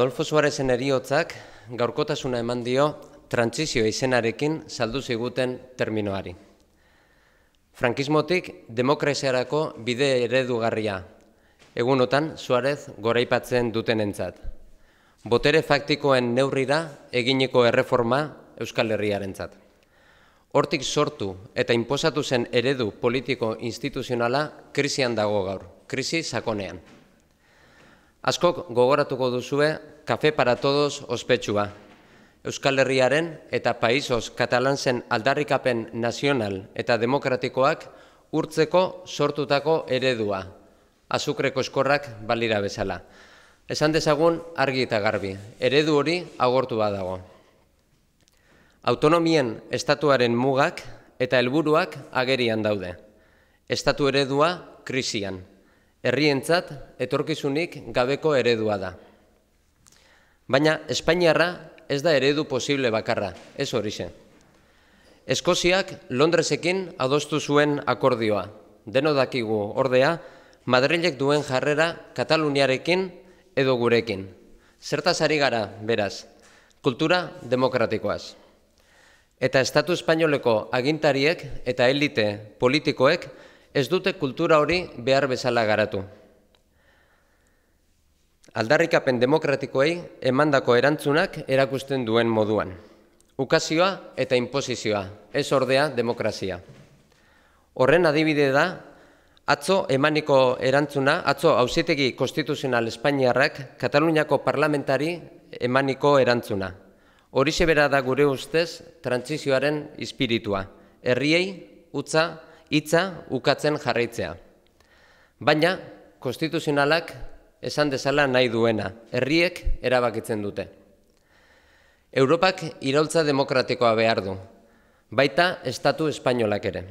Adolfo Suarezen eriotzak gaurkotasuna eman dio trantzizio izenarekin saldu ziguten terminoari. Frankismotik demokraziarako bide eredu garria, egunotan Suarez goraipatzen duten entzat. Botere faktikoen neurri da eginiko erreforma Euskal Herriaren entzat. Hortik sortu eta inposatu zen eredu politiko-instituzionala krisian dago gaur, krisi sakonean. Askok gogoratuko duzue kafe para todos ospetsua. Euskal Herriaren eta paisos katalanzen aldarrikapen nazional eta demokratikoak urtzeko sortutako eredua. Azukreko eskorrak balira bezala. Esan dezagun argi eta garbi, eredu hori agortu badago. Autonomien estatuaren mugak eta helburuak agerian daude. Estatu eredua krisian herrientzat etorkizunik gabeko eredua da. Baina Espainiarra ez da eredu posible bakarra, ez horixe. Eskoziak Londresekin adostu zuen akordioa. Deno dakigu ordea, Madrilek duen jarrera Kataluniarekin edo gurekin. Zertaz ari gara, beraz, kultura demokratikoaz. Eta Estatu Espainoleko agintariek eta elite politikoek ez dute kultura hori behar bezala garatu. Aldarrikapen demokratikoei emandako erantzunak erakusten duen moduan. Ukazioa eta inposizioa, ez ordea demokrazia. Horren adibide da, atzo emaniko erantzuna, atzo hausitegi konstituzional Espainiarrak Kataluniako parlamentari emaniko erantzuna. Horixe bera da gure ustez, trantzizioaren ispiritua. Herriei, utza, hitza ukatzen jarraitzea. Baina, konstituzionalak esan dezala nahi duena, herriek erabakitzen dute. Europak iraultza demokratikoa behar du, baita Estatu Espainolak ere.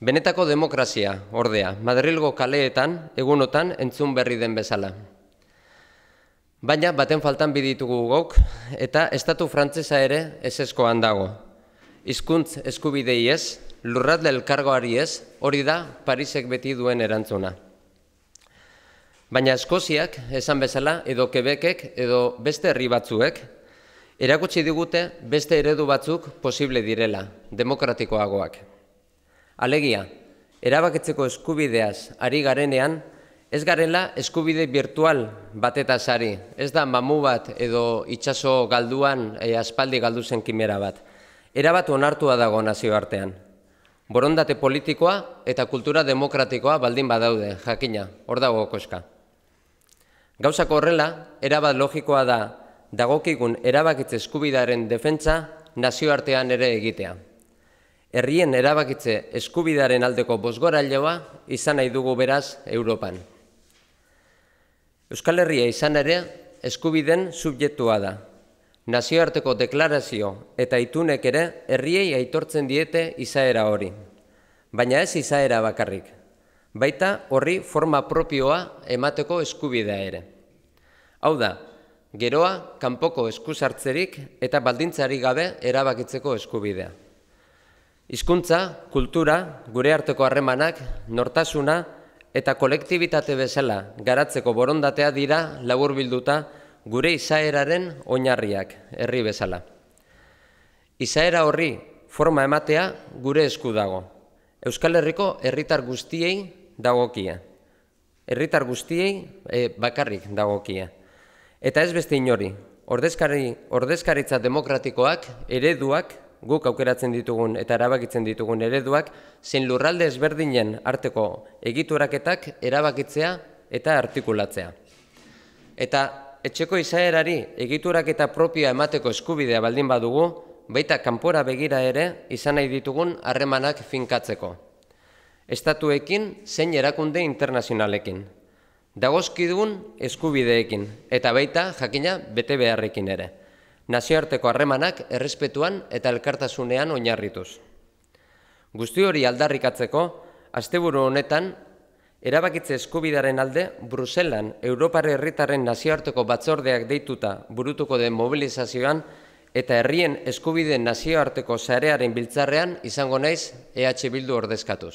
Benetako demokrazia, ordea, Madrilgo kaleetan, egunotan, entzun berri den bezala. Baina, baten faltan biditugu gok, eta Estatu Frantzesa ere eseskoan dago. Hizkuntz eskubidei ez, lurralde elkargoari ez, hori da Parisek beti duen erantzuna. Baina Eskoziak, esan bezala, edo Kebekek, edo beste herri batzuek, erakutsi digute beste eredu batzuk posible direla, demokratikoagoak. Alegia, erabaketzeko eskubideaz ari garenean, ez garela eskubide virtual batetaz sari, ez da mamu bat edo itxaso galduan, eh, aspaldi galduzen kimera bat. Erabatu onartua dago nazioartean. artean borondate politikoa eta kultura demokratikoa baldin badaude, jakina, hor dago koska. Gauzako horrela, erabat logikoa da, dagokigun erabakitze eskubidaren defentsa nazioartean ere egitea. Herrien erabakitze eskubidaren aldeko bozgora lehoa izan nahi dugu beraz Europan. Euskal Herria izan ere, eskubiden subjektua da. Nazioarteko deklarazio eta itunek ere herriei aitortzen diete izaera hori. Baina ez izaera bakarrik. Baita horri forma propioa emateko eskubidea ere. Hau da, geroa kanpoko eskuzartzerik eta baldintzari gabe erabakitzeko eskubidea. Hizkuntza, kultura, gure arteko harremanak, nortasuna eta kolektibitate bezala garatzeko borondatea dira laburbilduta bilduta gure izaeraren oinarriak, herri bezala. Izaera horri forma ematea gure esku dago. Euskal Herriko herritar guztiei dagokia. Herritar guztiei e, bakarrik dagokia. Eta ez beste inori, ordezkari, ordezkaritza demokratikoak, ereduak, guk aukeratzen ditugun eta erabakitzen ditugun ereduak, zein lurralde ezberdinen arteko egituraketak erabakitzea eta artikulatzea. Eta etxeko izaerari egiturak eta propioa emateko eskubidea baldin badugu, baita kanpora begira ere izan nahi ditugun harremanak finkatzeko. Estatuekin zein erakunde internazionalekin. Dagozki dugun eskubideekin, eta baita jakina bete ere. Nazioarteko harremanak errespetuan eta elkartasunean oinarrituz. Guzti hori aldarrikatzeko, asteburu honetan Erabakitze eskubidaren alde, Bruselan, Europar herritarren nazioarteko batzordeak deituta burutuko den mobilizazioan eta herrien eskubide nazioarteko zarearen biltzarrean izango naiz EH Bildu ordezkatuz.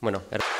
Bueno, er-